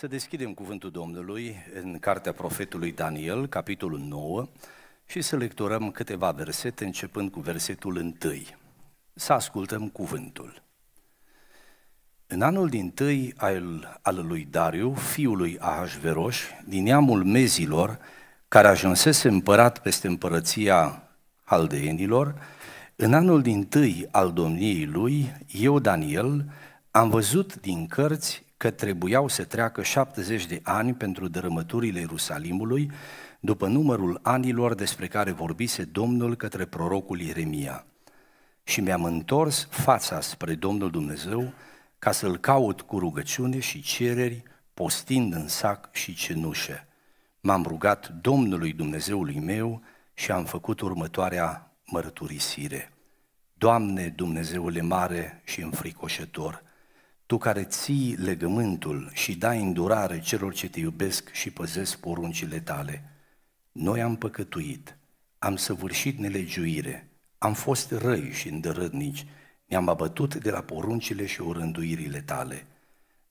Să deschidem cuvântul Domnului în cartea profetului Daniel, capitolul 9, și să lecturăm câteva versete, începând cu versetul 1. Să ascultăm cuvântul. În anul din tâi al, al lui Dariu, lui Ahasveros, din neamul mezilor, care ajunsese împărat peste împărăția haldeienilor, în anul din tâi al domniei lui, eu, Daniel, am văzut din cărți că trebuiau să treacă 70 de ani pentru dărâmăturile Ierusalimului, după numărul anilor despre care vorbise Domnul către prorocul Ieremia. Și mi-am întors fața spre Domnul Dumnezeu ca să-L caut cu rugăciune și cereri, postind în sac și cenușe. M-am rugat Domnului Dumnezeului meu și am făcut următoarea mărturisire. Doamne Dumnezeule mare și înfricoșător, tu care ții legământul și dai îndurare celor ce te iubesc și păzesc poruncile tale, noi am păcătuit, am săvârșit nelegiuire, am fost răi și îndărădnici, ne-am abătut de la poruncile și orânduirile tale.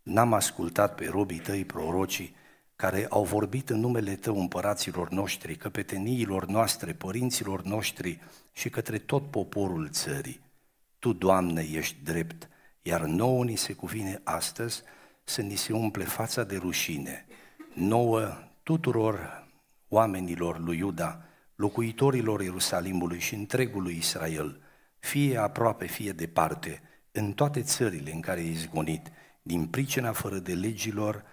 N-am ascultat pe robii tăi prorocii care au vorbit în numele tău împăraților noștri, căpeteniilor noastre, părinților noștri și către tot poporul țării. Tu, Doamne, ești drept, iar nouă ni se cuvine astăzi să ni se umple fața de rușine, nouă tuturor oamenilor lui Iuda, locuitorilor Ierusalimului și întregului Israel, fie aproape, fie departe, în toate țările în care e izgonit, din pricina fără de legilor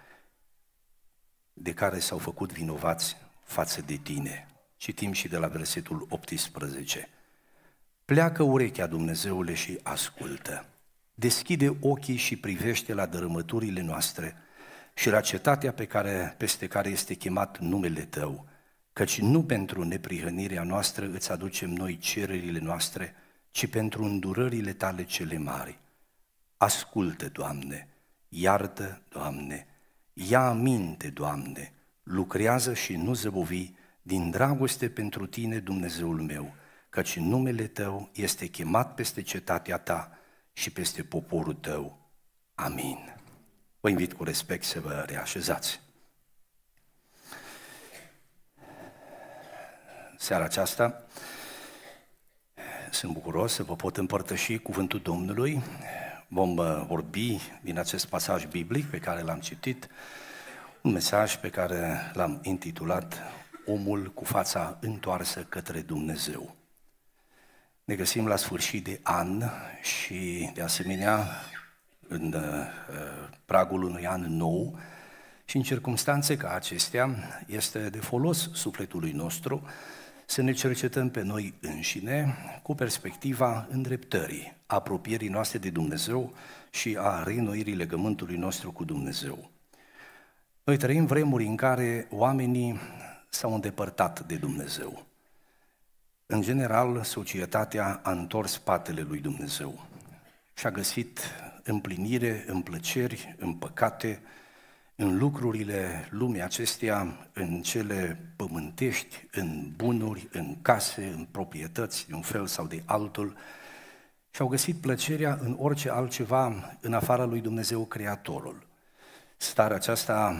de care s-au făcut vinovați față de tine. Citim și de la versetul 18. Pleacă urechea Dumnezeule și ascultă deschide ochii și privește la dărâmăturile noastre și la cetatea pe care, peste care este chemat numele Tău, căci nu pentru neprihănirea noastră îți aducem noi cererile noastre, ci pentru îndurările Tale cele mari. Ascultă, Doamne, iartă, Doamne, ia aminte, Doamne, lucrează și nu zăbovi din dragoste pentru Tine, Dumnezeul meu, căci numele Tău este chemat peste cetatea Ta, și peste poporul tău. Amin. Vă invit cu respect să vă reașezați. Seara aceasta sunt bucuros să vă pot împărtăși cuvântul Domnului. Vom uh, vorbi din acest pasaj biblic pe care l-am citit, un mesaj pe care l-am intitulat Omul cu fața întoarsă către Dumnezeu. Ne găsim la sfârșit de an și, de asemenea, în uh, pragul unui an nou și în circunstanțe ca acestea este de folos sufletului nostru să ne cercetăm pe noi înșine cu perspectiva îndreptării, apropierii noastre de Dumnezeu și a reînnoirii legământului nostru cu Dumnezeu. Noi trăim vremuri în care oamenii s-au îndepărtat de Dumnezeu. În general, societatea a întors spatele lui Dumnezeu și a găsit împlinire în plăceri, în păcate, în lucrurile lumii acesteia, în cele pământești, în bunuri, în case, în proprietăți, de un fel sau de altul, și au găsit plăcerea în orice altceva în afara lui Dumnezeu Creatorul. Starea aceasta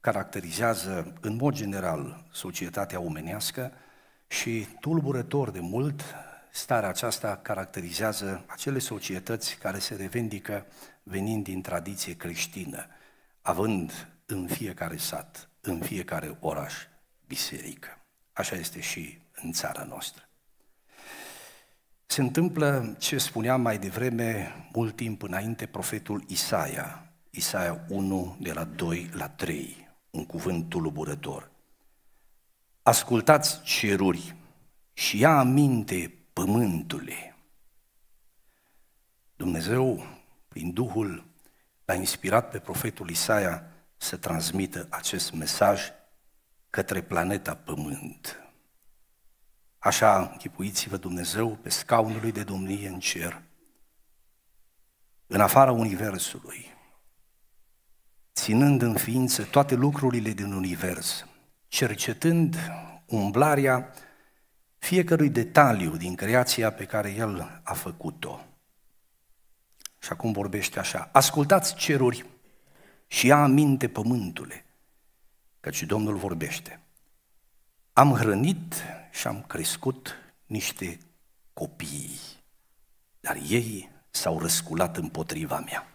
caracterizează în mod general societatea omenească, și tulburător de mult, starea aceasta caracterizează acele societăți care se revendică venind din tradiție creștină, având în fiecare sat, în fiecare oraș, biserică. Așa este și în țara noastră. Se întâmplă ce spuneam mai devreme, mult timp înainte, profetul Isaia, Isaia 1, de la 2 la 3, un cuvânt tulburător – Ascultați ceruri și ia aminte pământule. Dumnezeu, prin Duhul, l-a inspirat pe profetul Isaia să transmită acest mesaj către planeta Pământ. Așa închipuiți-vă Dumnezeu pe scaunul lui de domnie în cer, în afara Universului, ținând în ființă toate lucrurile din Univers, cercetând umblarea fiecărui detaliu din creația pe care el a făcut-o. Și acum vorbește așa, ascultați ceruri și ia aminte pământule, căci Domnul vorbește. Am hrănit și am crescut niște copii, dar ei s-au răsculat împotriva mea.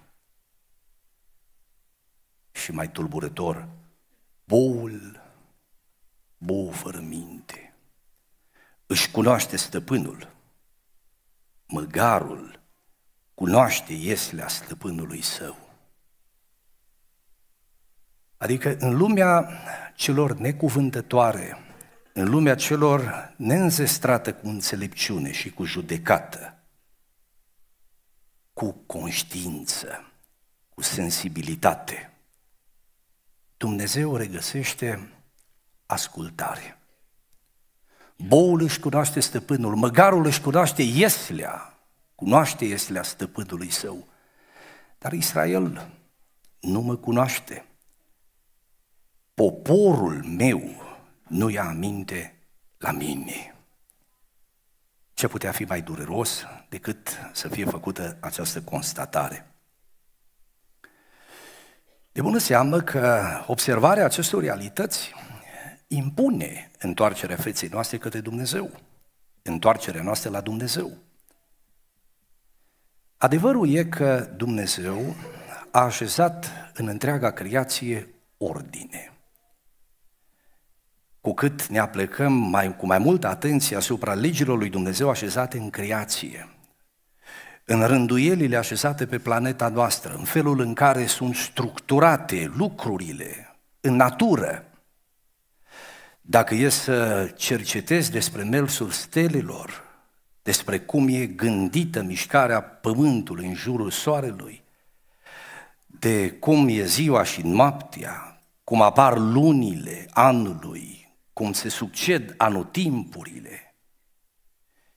Și mai tulburător, boul bou fără minte. Își cunoaște stăpânul, măgarul cunoaște ieslea stăpânului său. Adică în lumea celor necuvântătoare, în lumea celor neînzestrată cu înțelepciune și cu judecată, cu conștiință, cu sensibilitate, Dumnezeu regăsește ascultare. Boul își cunoaște stăpânul, măgarul își cunoaște ieslea, cunoaște ieslea stăpânului său. Dar Israel nu mă cunoaște. Poporul meu nu ia aminte la mine. Ce putea fi mai dureros decât să fie făcută această constatare? De bună seamă că observarea acestor realități impune întoarcerea feței noastre către Dumnezeu, întoarcerea noastră la Dumnezeu. Adevărul e că Dumnezeu a așezat în întreaga creație ordine. Cu cât ne aplecăm mai, cu mai multă atenție asupra legilor lui Dumnezeu așezate în creație, în rânduielile așezate pe planeta noastră, în felul în care sunt structurate lucrurile, în natură, dacă e să cercetezi despre mersul stelelor, despre cum e gândită mișcarea pământului în jurul soarelui, de cum e ziua și noaptea, cum apar lunile anului, cum se succed anotimpurile,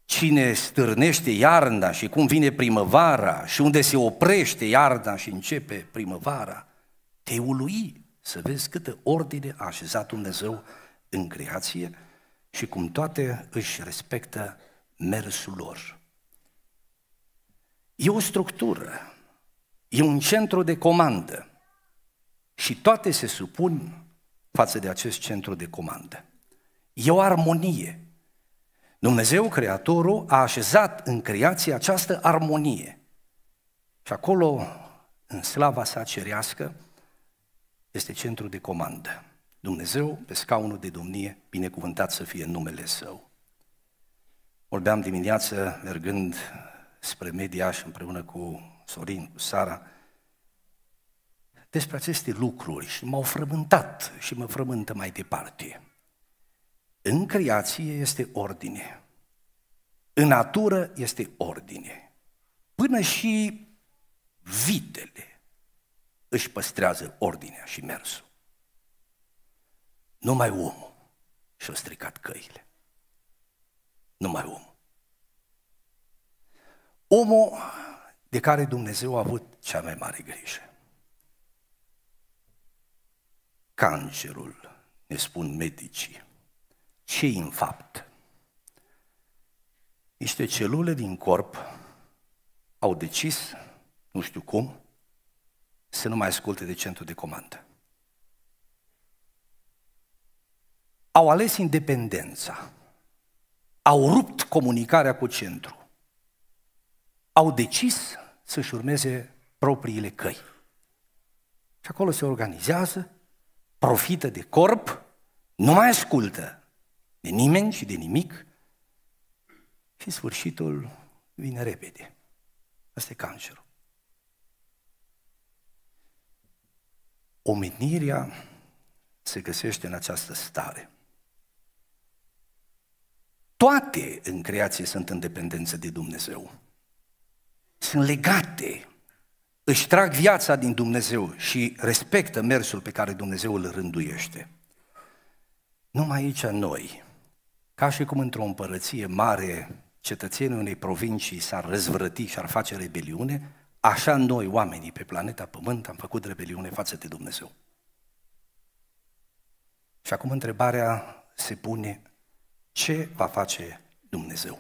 cine stârnește iarna și cum vine primăvara și unde se oprește iarna și începe primăvara, te ului să vezi câtă ordine a așezat Dumnezeu în creație și cum toate își respectă mersul lor. E o structură, e un centru de comandă și toate se supun față de acest centru de comandă. E o armonie. Dumnezeu, Creatorul, a așezat în creație această armonie. Și acolo, în slava sa cerească, este centru de comandă. Dumnezeu pe scaunul de domnie, binecuvântat să fie numele Său. Vorbeam dimineață, mergând spre și împreună cu Sorin, cu Sara, despre aceste lucruri și m-au frământat și mă frământă mai departe. În creație este ordine, în natură este ordine, până și vitele își păstrează ordinea și mersul. Numai omul și-a stricat căile. Numai omul. Omul de care Dumnezeu a avut cea mai mare grijă. Cancerul, ne spun medicii, ce în fapt? Niște celule din corp au decis, nu știu cum, să nu mai asculte de centru de comandă. au ales independența, au rupt comunicarea cu centru, au decis să-și urmeze propriile căi. Și acolo se organizează, profită de corp, nu mai ascultă de nimeni și de nimic și sfârșitul vine repede. Asta e cancerul. Omenirea se găsește în această stare – toate în creație sunt în dependență de Dumnezeu. Sunt legate. Își trag viața din Dumnezeu și respectă mersul pe care Dumnezeu îl rânduiește. Numai aici noi, ca și cum într-o împărăție mare cetățenii unei provincii s-ar răzvrăti și ar face rebeliune, așa noi, oamenii pe planeta Pământ, am făcut rebeliune față de Dumnezeu. Și acum întrebarea se pune, ce va face Dumnezeu.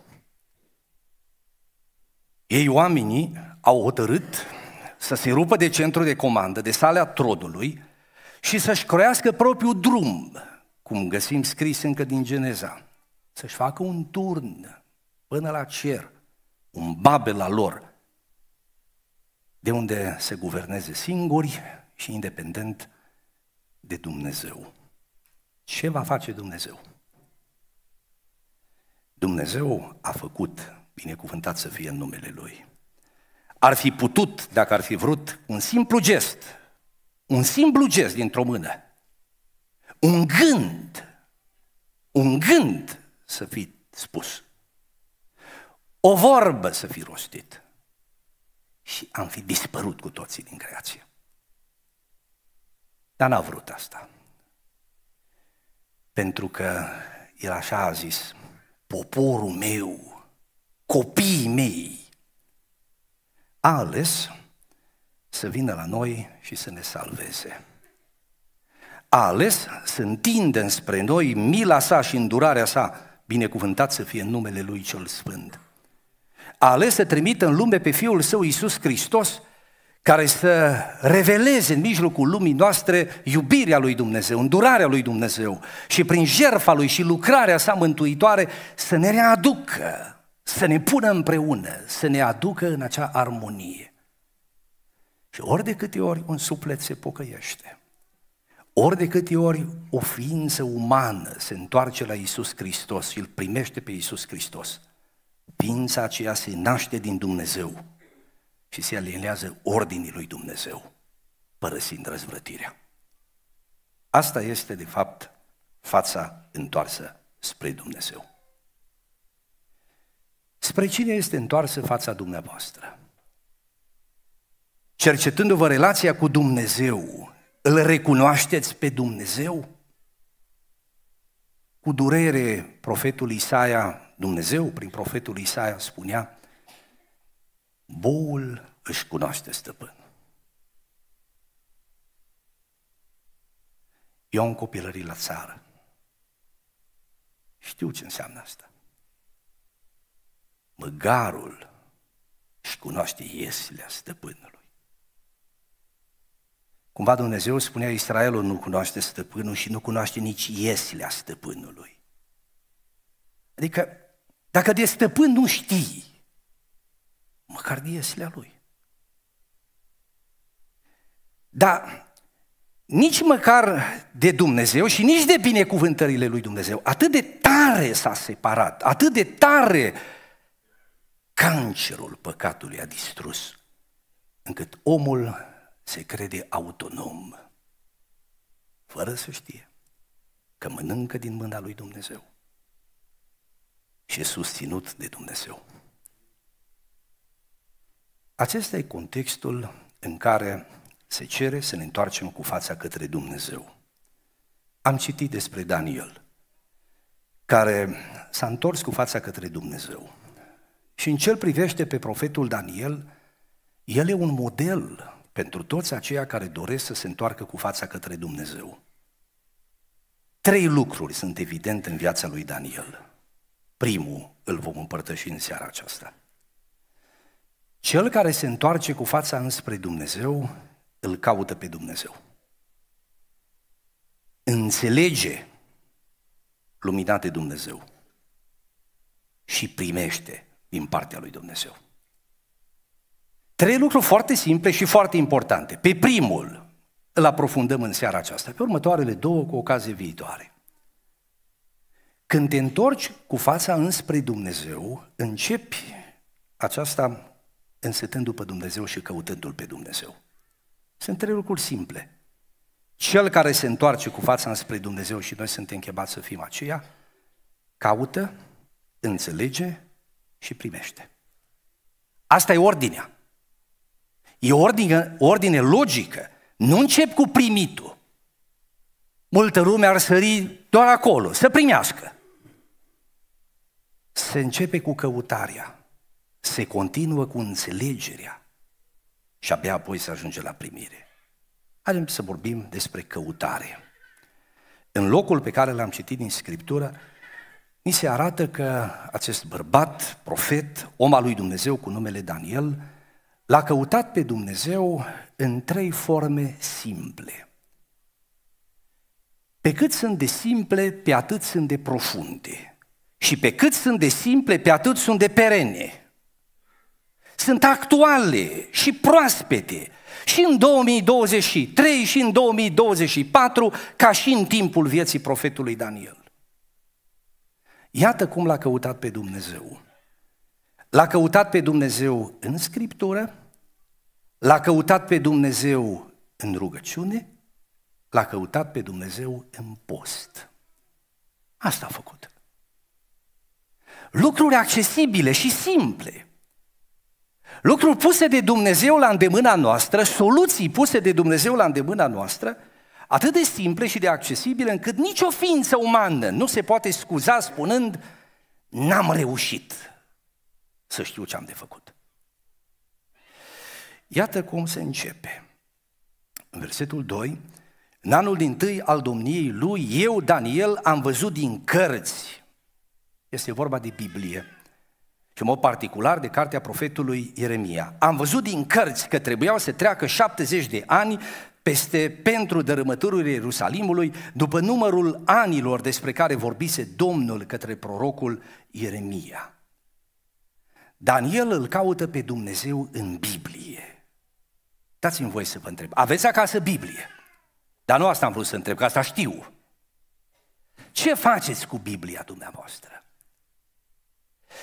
Ei, oamenii, au hotărât să se rupă de centru de comandă, de salea trodului și să-și croiască propriul drum, cum găsim scris încă din Geneza. Să-și facă un turn până la cer, un babel la lor, de unde se guverneze singuri și independent de Dumnezeu. Ce va face Dumnezeu? Dumnezeu a făcut, binecuvântat să fie în numele Lui. Ar fi putut, dacă ar fi vrut, un simplu gest, un simplu gest dintr-o mână, un gând, un gând să fi spus, o vorbă să fi rostit și am fi dispărut cu toții din creație. Dar n-a vrut asta. Pentru că el așa a zis, poporul meu, copiii mei, a ales să vină la noi și să ne salveze. A ales să întindă spre noi mila sa și îndurarea sa, binecuvântat să fie numele Lui Cel Sfânt. A ales să trimită în lume pe Fiul Său Iisus Hristos, care să reveleze în mijlocul lumii noastre iubirea lui Dumnezeu, îndurarea lui Dumnezeu și prin jertfa lui și lucrarea sa mântuitoare să ne readucă, să ne pună împreună, să ne aducă în acea armonie. Și ori de câte ori un suflet se pocăiește, ori de câte ori o ființă umană se întoarce la Isus Hristos și îl primește pe Isus Hristos, ființa aceea se naște din Dumnezeu și se alinează ordinii lui Dumnezeu, părăsind răzvrătirea. Asta este, de fapt, fața întoarsă spre Dumnezeu. Spre cine este întoarsă fața dumneavoastră? Cercetându-vă relația cu Dumnezeu, îl recunoașteți pe Dumnezeu? Cu durere, profetul Isaia, Dumnezeu prin profetul Isaia spunea, Boul își cunoaște stăpân. Eu am copilării la țară. Știu ce înseamnă asta. Măgarul își cunoaște ieslea stăpânului. Cumva Dumnezeu spunea, Israelul nu cunoaște stăpânul și nu cunoaște nici ieslea stăpânului. Adică, dacă de stăpân nu știi, măcar diesilea lui. Dar nici măcar de Dumnezeu și nici de binecuvântările lui Dumnezeu, atât de tare s-a separat, atât de tare cancerul păcatului a distrus, încât omul se crede autonom, fără să știe că mănâncă din mâna lui Dumnezeu și e susținut de Dumnezeu. Acesta e contextul în care se cere să ne întoarcem cu fața către Dumnezeu. Am citit despre Daniel, care s-a întors cu fața către Dumnezeu. Și în cel privește pe profetul Daniel, el e un model pentru toți aceia care doresc să se întoarcă cu fața către Dumnezeu. Trei lucruri sunt evidente în viața lui Daniel. Primul îl vom împărtăși în seara aceasta. Cel care se întoarce cu fața înspre Dumnezeu, îl caută pe Dumnezeu. Înțelege lumina de Dumnezeu și primește din partea lui Dumnezeu. Trei lucruri foarte simple și foarte importante. Pe primul îl aprofundăm în seara aceasta, pe următoarele două cu ocazie viitoare. Când te întorci cu fața înspre Dumnezeu, începi aceasta însetând după Dumnezeu și căutându-L pe Dumnezeu. Sunt trei lucruri simple. Cel care se întoarce cu fața înspre Dumnezeu și noi suntem chemați să fim aceia, caută, înțelege și primește. Asta e ordinea. E ordine, ordine logică. Nu încep cu primitul. Multă lume ar sări doar acolo, să primească. Se începe cu căutarea se continuă cu înțelegerea și abia apoi se ajunge la primire. Haideți să vorbim despre căutare. În locul pe care l-am citit din Scriptură, ni se arată că acest bărbat, profet, om al lui Dumnezeu cu numele Daniel, l-a căutat pe Dumnezeu în trei forme simple. Pe cât sunt de simple, pe atât sunt de profunde. Și pe cât sunt de simple, pe atât sunt de perene sunt actuale și proaspete și în 2023 și în 2024, ca și în timpul vieții profetului Daniel. Iată cum l-a căutat pe Dumnezeu. L-a căutat pe Dumnezeu în Scriptură, l-a căutat pe Dumnezeu în rugăciune, l-a căutat pe Dumnezeu în post. Asta a făcut. Lucruri accesibile și simple lucruri puse de Dumnezeu la îndemâna noastră, soluții puse de Dumnezeu la îndemâna noastră, atât de simple și de accesibile, încât nicio ființă umană nu se poate scuza spunând n-am reușit să știu ce am de făcut. Iată cum se începe. În versetul 2, în anul din tâi al domniei lui, eu, Daniel, am văzut din cărți. Este vorba de Biblie și în mod particular de cartea profetului Ieremia. Am văzut din cărți că trebuiau să treacă 70 de ani peste pentru dărâmăturile Ierusalimului după numărul anilor despre care vorbise Domnul către prorocul Ieremia. Daniel îl caută pe Dumnezeu în Biblie. Dați-mi voi să vă întreb. Aveți acasă Biblie? Dar nu asta am vrut să întreb, că asta știu. Ce faceți cu Biblia dumneavoastră?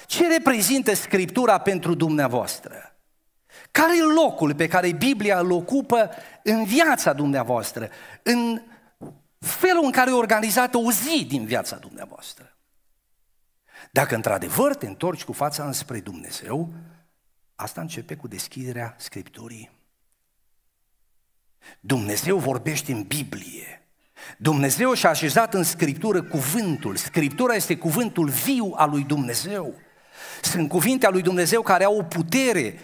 Ce reprezintă Scriptura pentru dumneavoastră? Care e locul pe care Biblia îl ocupă în viața dumneavoastră? În felul în care e organizată o zi din viața dumneavoastră? Dacă într-adevăr te întorci cu fața înspre Dumnezeu, asta începe cu deschiderea Scripturii. Dumnezeu vorbește în Biblie. Dumnezeu și-a așezat în Scriptură cuvântul. Scriptura este cuvântul viu al lui Dumnezeu. Sunt cuvinte al lui Dumnezeu care au o putere.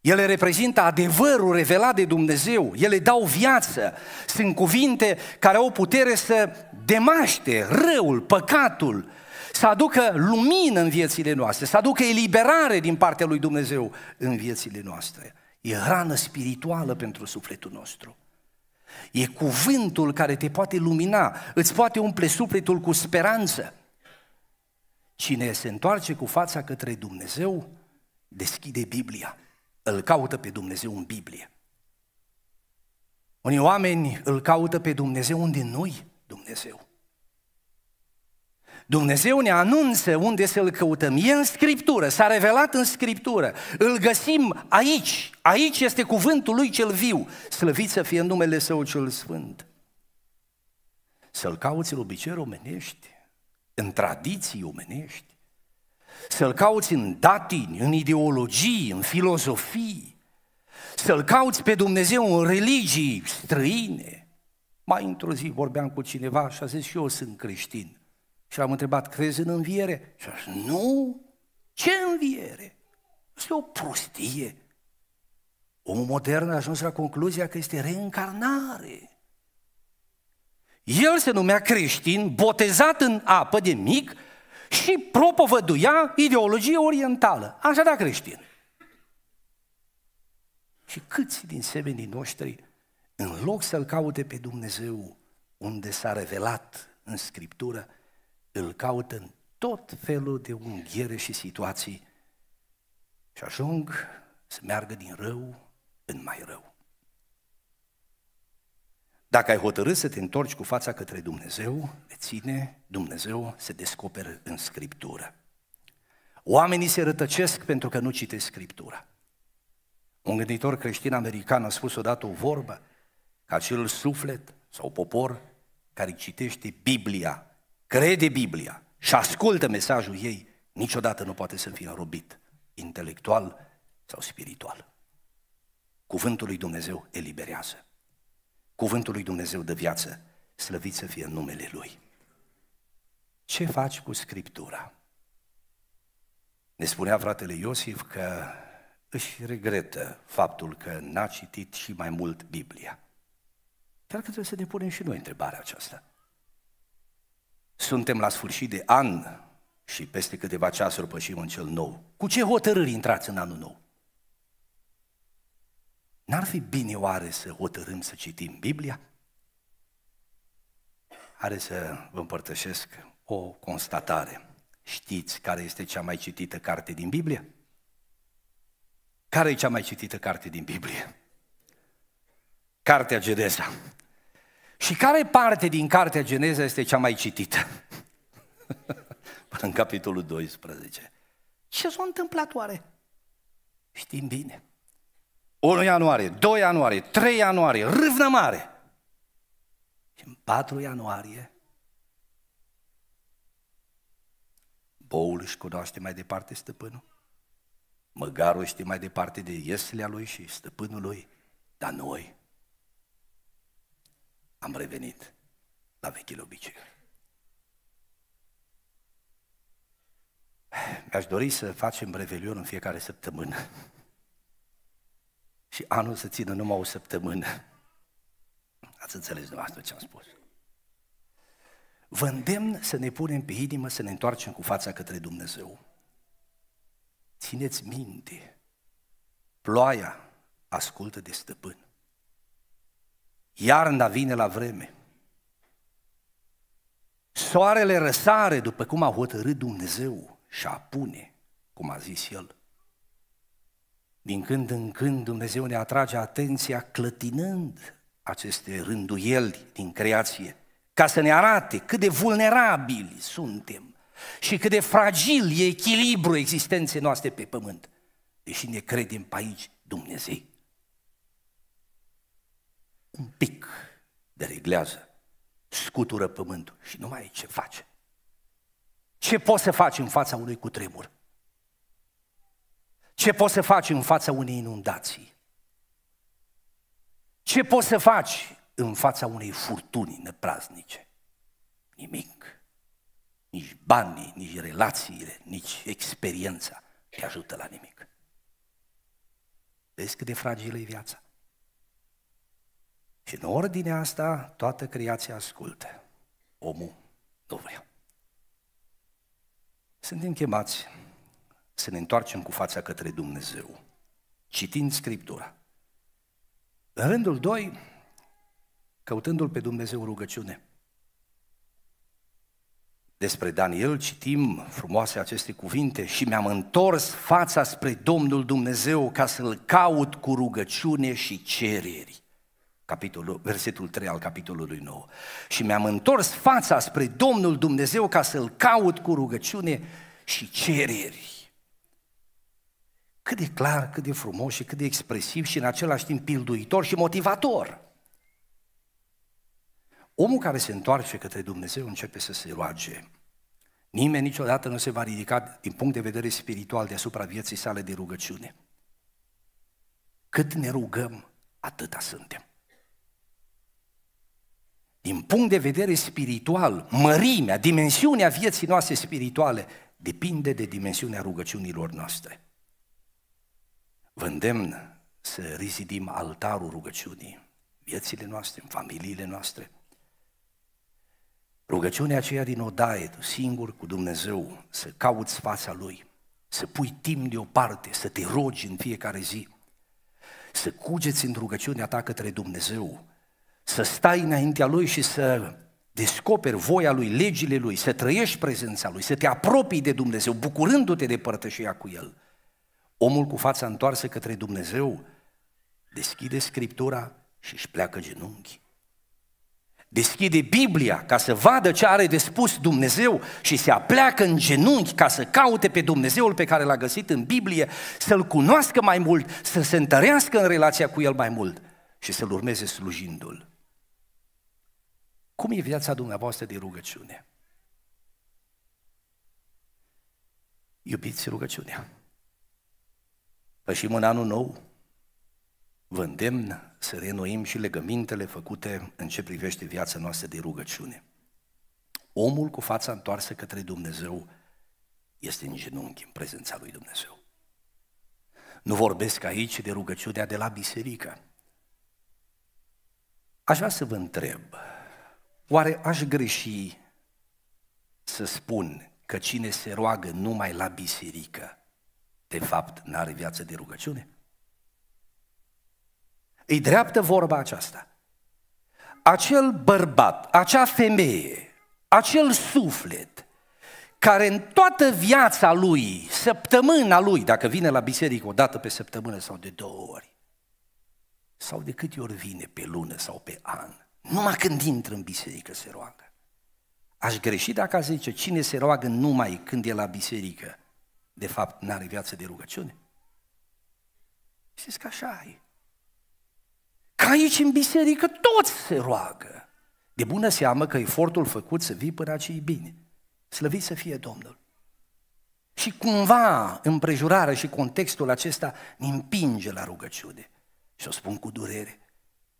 Ele reprezintă adevărul revelat de Dumnezeu. Ele dau viață. Sunt cuvinte care au o putere să demaște răul, păcatul, să aducă lumină în viețile noastre, să aducă eliberare din partea lui Dumnezeu în viețile noastre. E hrană spirituală pentru sufletul nostru. E cuvântul care te poate lumina, îți poate umple sufletul cu speranță. Cine se întoarce cu fața către Dumnezeu, deschide Biblia. Îl caută pe Dumnezeu în Biblie. Unii oameni îl caută pe Dumnezeu unde nu Dumnezeu. Dumnezeu ne anunță unde să-L căutăm. E în Scriptură, s-a revelat în Scriptură. Îl găsim aici. Aici este cuvântul Lui cel viu. Slăvit să fie numele Său cel Sfânt. Să-L cauți în obiceiuri omenești, în tradiții omenești. Să-L cauți în datini, în ideologii, în filozofii. Să-L cauți pe Dumnezeu în religii străine. Mai într-o zi vorbeam cu cineva și a zis și eu sunt creștin. Și l-am întrebat, crezi în înviere? Și a zis, nu, ce înviere? Este o prostie. Omul modern a ajuns la concluzia că este reîncarnare. El se numea creștin, botezat în apă de mic și propovăduia ideologie orientală. Așa da creștin. Și câți din semenii noștri, în loc să-L caute pe Dumnezeu, unde s-a revelat în Scriptură, îl caută în tot felul de unghiere și situații și ajung să meargă din rău în mai rău. Dacă ai hotărât să te întorci cu fața către Dumnezeu, reține, Dumnezeu se descoperă în Scriptură. Oamenii se rătăcesc pentru că nu citesc Scriptura. Un gânditor creștin american a spus odată o vorbă că acel suflet sau popor care citește Biblia crede Biblia și ascultă mesajul ei, niciodată nu poate să fie robit intelectual sau spiritual. Cuvântul lui Dumnezeu eliberează. Cuvântul lui Dumnezeu dă viață. Slăvit să fie numele Lui. Ce faci cu Scriptura? Ne spunea fratele Iosif că își regretă faptul că n-a citit și mai mult Biblia. Chiar că trebuie să ne punem și noi întrebarea aceasta. Suntem la sfârșit de an și peste câteva ceasuri pășim în cel nou. Cu ce hotărâri intrați în anul nou? N-ar fi bine oare să hotărâm să citim Biblia? Are să vă împărtășesc o constatare. Știți care este cea mai citită carte din Biblie? Care e cea mai citită carte din Biblie? Cartea Geneza. Și care parte din Cartea Geneza este cea mai citită? în capitolul 12. Ce s-a întâmplat oare? Știm bine. 1 ianuarie, 2 ianuarie, 3 ianuarie, râvnă mare. Și în 4 ianuarie, boul își cunoaște mai departe stăpânul, măgarul știe mai departe de ieslea lui și stăpânul lui, dar noi am revenit la vechile obiceiuri. Mi-aș dori să facem revelion în fiecare săptămână. Și anul să țină numai o săptămână. Ați înțeles dumneavoastră ce am spus. Vă îndemn să ne punem pe inimă să ne întoarcem cu fața către Dumnezeu. Țineți minte, ploaia ascultă de stăpân. Iarna vine la vreme. Soarele răsare după cum a hotărât Dumnezeu și apune, cum a zis El. Din când în când Dumnezeu ne atrage atenția clătinând aceste rânduieli din creație, ca să ne arate cât de vulnerabili suntem și cât de fragil e echilibrul existenței noastre pe pământ, deși ne credem pe aici Dumnezeu un pic de reglează, scutură pământul și nu mai e ce face. Ce poți să faci în fața unui cutremur? Ce poți să faci în fața unei inundații? Ce poți să faci în fața unei furtuni nepraznice? Nimic. Nici banii, nici relațiile, nici experiența te ajută la nimic. Vezi cât de fragilă e viața? Și în ordinea asta, toată creația ascultă. Omul nu vrea. Suntem chemați să ne întoarcem cu fața către Dumnezeu, citind Scriptura. În rândul doi, căutându-L pe Dumnezeu rugăciune. Despre Daniel citim frumoase aceste cuvinte și mi-am întors fața spre Domnul Dumnezeu ca să-L caut cu rugăciune și cereri capitolul, versetul 3 al capitolului 9. Și mi-am întors fața spre Domnul Dumnezeu ca să-L caut cu rugăciune și cereri. Cât de clar, cât de frumos și cât de expresiv și în același timp pilduitor și motivator. Omul care se întoarce către Dumnezeu începe să se roage. Nimeni niciodată nu se va ridica din punct de vedere spiritual deasupra vieții sale de rugăciune. Cât ne rugăm, atâta suntem. Din punct de vedere spiritual, mărimea, dimensiunea vieții noastre spirituale depinde de dimensiunea rugăciunilor noastre. Vă îndemn să rezidim altarul rugăciunii, viețile noastre, în familiile noastre. Rugăciunea aceea din odaie, tu singur cu Dumnezeu, să cauți fața Lui, să pui timp deoparte, să te rogi în fiecare zi, să cugeți în rugăciunea ta către Dumnezeu, să stai înaintea Lui și să descoperi voia Lui, legile Lui, să trăiești prezența Lui, să te apropii de Dumnezeu, bucurându-te de părtășia cu El. Omul cu fața întoarsă către Dumnezeu deschide Scriptura și își pleacă genunchi. Deschide Biblia ca să vadă ce are de spus Dumnezeu și se apleacă în genunchi ca să caute pe Dumnezeul pe care l-a găsit în Biblie, să-L cunoască mai mult, să se întărească în relația cu El mai mult și să-L urmeze slujindu-L. Cum e viața dumneavoastră de rugăciune? Iubiți rugăciunea. Pășim în anul nou, vă îndemn să renoim și legămintele făcute în ce privește viața noastră de rugăciune. Omul cu fața întoarsă către Dumnezeu este în genunchi în prezența lui Dumnezeu. Nu vorbesc aici de rugăciunea de la biserică. Aș vrea să vă întreb, Oare aș greși să spun că cine se roagă numai la biserică, de fapt, n-are viață de rugăciune? Îi dreaptă vorba aceasta. Acel bărbat, acea femeie, acel suflet, care în toată viața lui, săptămâna lui, dacă vine la biserică o dată pe săptămână sau de două ori, sau de câte ori vine pe lună sau pe an, numai când intră în biserică se roagă. Aș greși dacă zice, cine se roagă numai când e la biserică, de fapt nu are viață de rugăciune. Știți că așa e. Ca aici în biserică toți se roagă. De bună seamă că efortul făcut să vii până aici e bine. Slăvit să fie Domnul. Și cumva împrejurarea și contextul acesta ne împinge la rugăciune. Și o spun cu durere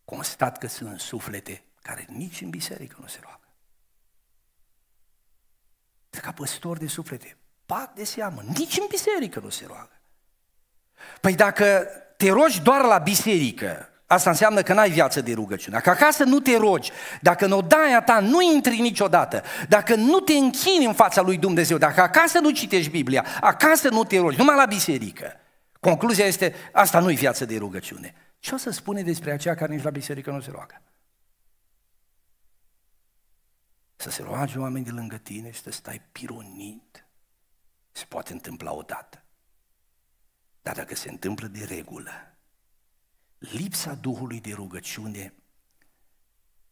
constat că sunt suflete care nici în biserică nu se roagă. Ca păstori de suflete, pat de seamă, nici în biserică nu se roagă. Păi dacă te rogi doar la biserică, asta înseamnă că n-ai viață de rugăciune. Dacă acasă nu te rogi, dacă în odaia ta nu intri niciodată, dacă nu te închini în fața lui Dumnezeu, dacă acasă nu citești Biblia, acasă nu te rogi, numai la biserică, concluzia este, asta nu-i viață de rugăciune. Ce o să spune despre aceea care nici la biserică nu se roagă? Să se roage oameni de lângă tine și să stai pironit. Se poate întâmpla odată. Dar dacă se întâmplă de regulă, lipsa Duhului de rugăciune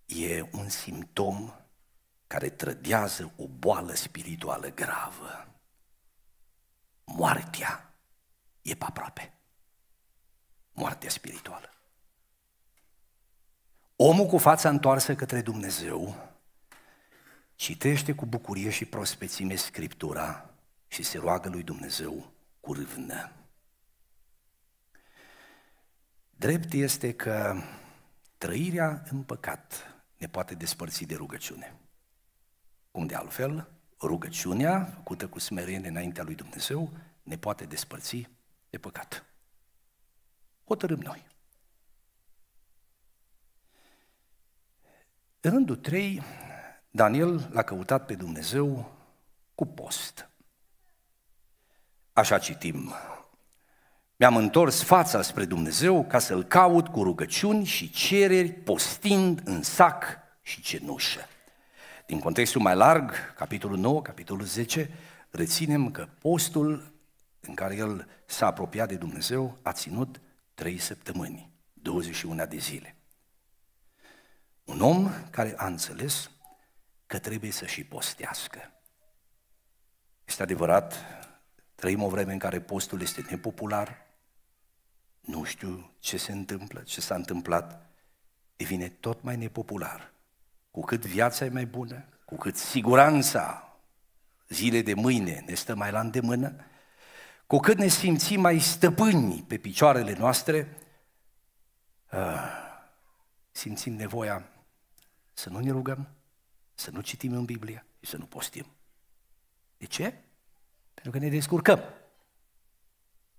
e un simptom care trădează o boală spirituală gravă. Moartea e pe aproape moarte spirituală. Omul cu fața întoarsă către Dumnezeu citește cu bucurie și prospețime Scriptura și se roagă lui Dumnezeu cu râvnă. Drept este că trăirea în păcat ne poate despărți de rugăciune. Cum de altfel, rugăciunea, făcută cu smerenie înaintea lui Dumnezeu, ne poate despărți de păcat hotărâm noi. În rândul 3, Daniel l-a căutat pe Dumnezeu cu post. Așa citim. Mi-am întors fața spre Dumnezeu ca să-L caut cu rugăciuni și cereri, postind în sac și cenușă. Din contextul mai larg, capitolul 9, capitolul 10, reținem că postul în care el s-a apropiat de Dumnezeu a ținut Trei săptămâni, 21 de zile. Un om care a înțeles că trebuie să și postească. Este adevărat, trăim o vreme în care postul este nepopular, nu știu ce se întâmplă, ce s-a întâmplat, devine tot mai nepopular. Cu cât viața e mai bună, cu cât siguranța zile de mâine ne stă mai la îndemână, cu cât ne simțim mai stăpâni pe picioarele noastre, ă, simțim nevoia să nu ne rugăm, să nu citim în Biblie și să nu postim. De ce? Pentru că ne descurcăm.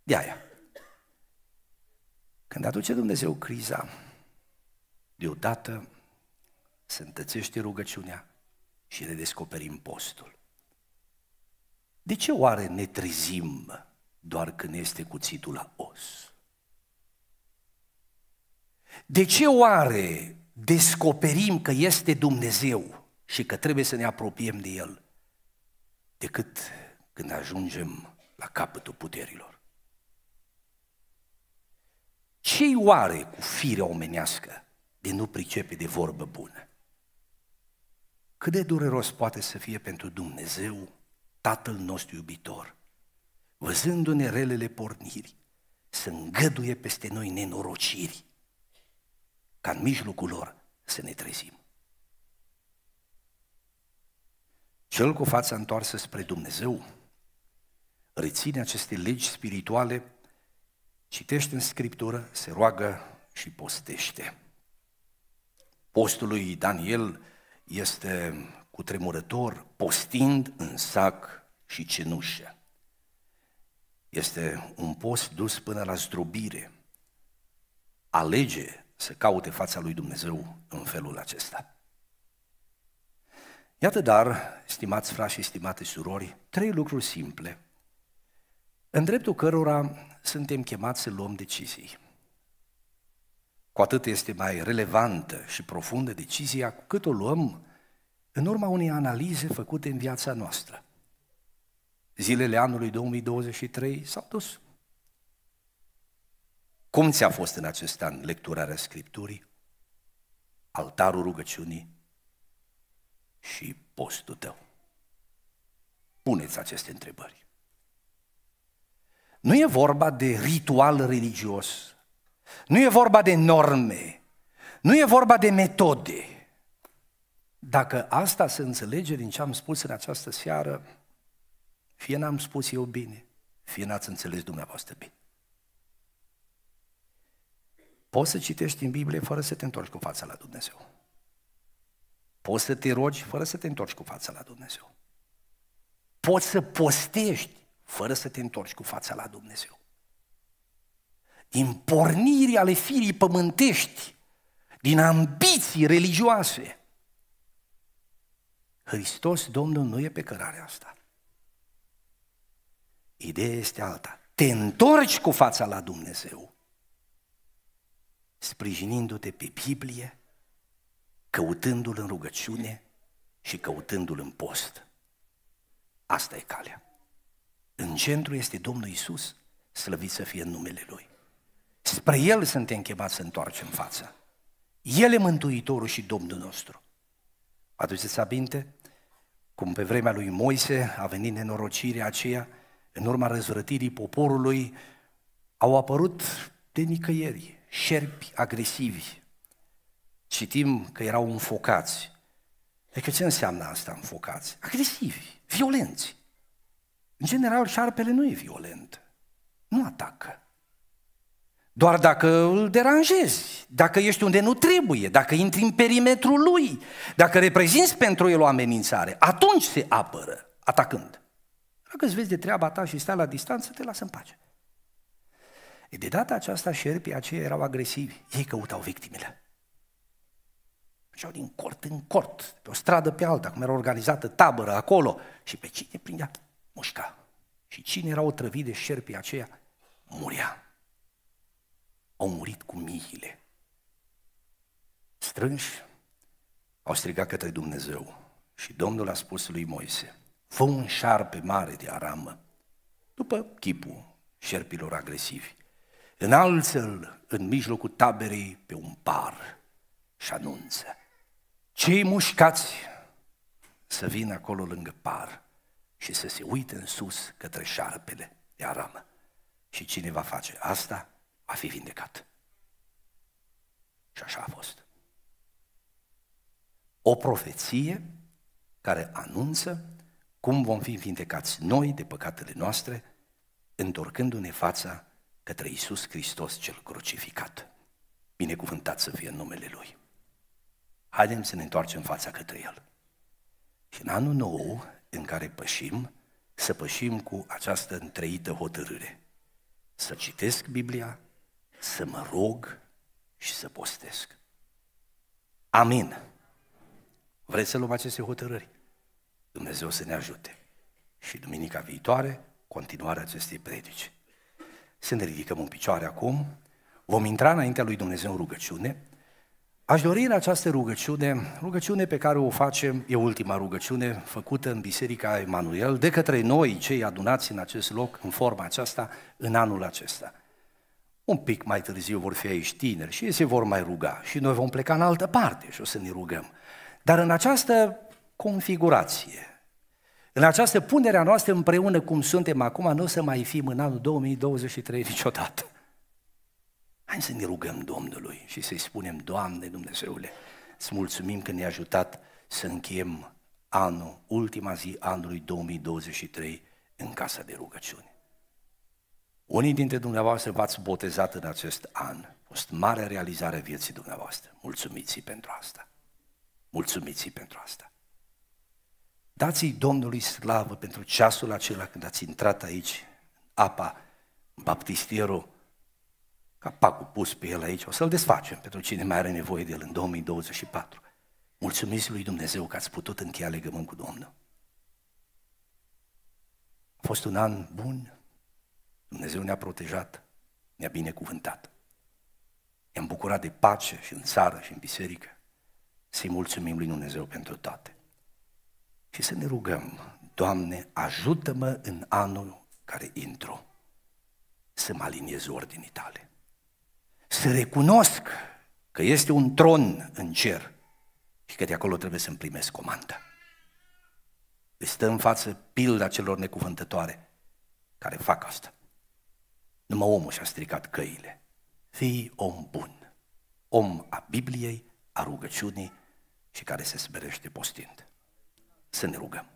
De aia. Când aduce Dumnezeu criza, deodată se întățește rugăciunea și redescoperim postul. De ce oare ne trezim doar când este cuțitul la os. De ce oare descoperim că este Dumnezeu și că trebuie să ne apropiem de El decât când ajungem la capătul puterilor? ce oare cu firea omenească de nu pricepe de vorbă bună? Cât de dureros poate să fie pentru Dumnezeu, Tatăl nostru iubitor, văzându-ne relele porniri, să îngăduie peste noi nenorociri, ca în mijlocul lor să ne trezim. Cel cu fața întoarsă spre Dumnezeu reține aceste legi spirituale, citește în Scriptură, se roagă și postește. Postul lui Daniel este cu tremurător, postind în sac și cenușă. Este un post dus până la zdrobire. Alege să caute fața lui Dumnezeu în felul acesta. Iată dar, stimați frați și stimate surori, trei lucruri simple, în dreptul cărora suntem chemați să luăm decizii. Cu atât este mai relevantă și profundă decizia, cu cât o luăm în urma unei analize făcute în viața noastră zilele anului 2023 s-au dus. Cum ți-a fost în acest an lecturarea Scripturii, altarul rugăciunii și postul tău? Puneți aceste întrebări. Nu e vorba de ritual religios, nu e vorba de norme, nu e vorba de metode. Dacă asta se înțelege din ce am spus în această seară, fie n-am spus eu bine, fie n-ați înțeles dumneavoastră bine. Poți să citești în Biblie fără să te întorci cu fața la Dumnezeu. Poți să te rogi fără să te întorci cu fața la Dumnezeu. Poți să postești fără să te întorci cu fața la Dumnezeu. Din porniri ale firii pământești, din ambiții religioase, Hristos Domnul nu e pe cărarea asta. Ideea este alta. Te întorci cu fața la Dumnezeu, sprijinindu-te pe Biblie, căutându-L în rugăciune și căutându-L în post. Asta e calea. În centru este Domnul Isus, slăvit să fie în numele Lui. Spre El suntem chemați să întoarcem fața. El e Mântuitorul și Domnul nostru. Aduceți aminte cum pe vremea lui Moise a venit nenorocirea aceea în urma răzvrătirii poporului, au apărut de nicăieri șerpi agresivi. Citim că erau înfocați. că ce înseamnă asta, înfocați? Agresivi, violenți. În general, șarpele nu e violent. Nu atacă. Doar dacă îl deranjezi, dacă ești unde nu trebuie, dacă intri în perimetrul lui, dacă reprezinți pentru el o amenințare, atunci se apără, atacând dacă îți vezi de treaba ta și stai la distanță, te lasă în pace. E de data aceasta șerpii aceia erau agresivi. Ei căutau victimele. Mergeau din cort în cort, pe o stradă pe alta, cum era organizată tabără acolo. Și pe cine prindea? Mușca. Și cine era otrăvit de șerpii aceia? Murea. Au murit cu miile. Strânși, au strigat către Dumnezeu. Și Domnul a spus lui Moise, fă un șarpe mare de aramă, după chipul șerpilor agresivi. Înalță-l în mijlocul taberei pe un par și anunță. Cei mușcați să vină acolo lângă par și să se uite în sus către șarpele de aramă. Și cine va face asta, va fi vindecat. Și așa a fost. O profeție care anunță cum vom fi vindecați noi de păcatele noastre, întorcându-ne fața către Isus Hristos cel crucificat. Binecuvântat să fie în numele Lui. Haidem să ne întoarcem fața către El. Și în anul nou în care pășim, să pășim cu această întreită hotărâre. Să citesc Biblia, să mă rog și să postesc. Amin. Vreți să luăm aceste hotărâri? Dumnezeu să ne ajute. Și duminica viitoare, continuarea acestei predici. Să ne ridicăm în picioare acum, vom intra înaintea lui Dumnezeu în rugăciune. Aș dori în această rugăciune, rugăciune pe care o facem, e ultima rugăciune făcută în Biserica Emanuel, de către noi, cei adunați în acest loc, în forma aceasta, în anul acesta. Un pic mai târziu vor fi aici tineri și ei se vor mai ruga și noi vom pleca în altă parte și o să ne rugăm. Dar în această configurație. În această punere a noastră împreună cum suntem acum, nu o să mai fim în anul 2023 niciodată. Hai să ne rugăm Domnului și să-i spunem, Doamne Dumnezeule, îți mulțumim că ne-ai ajutat să încheiem anul, ultima zi anului 2023 în casa de rugăciune. Unii dintre dumneavoastră v-ați botezat în acest an. A fost mare realizare vieții dumneavoastră. Mulțumiți pentru asta. Mulțumiți pentru asta. Dați-i Domnului slavă pentru ceasul acela când ați intrat aici, apa, baptistierul, capacul pus pe el aici, o să-l desfacem pentru cine mai are nevoie de el în 2024. Mulțumiți lui Dumnezeu că ați putut încheia legământ cu Domnul. A fost un an bun, Dumnezeu ne-a protejat, ne-a binecuvântat. Ne-am bucurat de pace și în țară și în biserică. Să-i mulțumim lui Dumnezeu pentru toate și să ne rugăm, Doamne, ajută-mă în anul care intru să mă aliniez ordinii tale. Să recunosc că este un tron în cer și că de acolo trebuie să-mi primesc comanda. Îi stă în față pilda celor necuvântătoare care fac asta. Numai omul și-a stricat căile. Fii om bun, om a Bibliei, a rugăciunii și care se sperește postind. Să ne rugăm.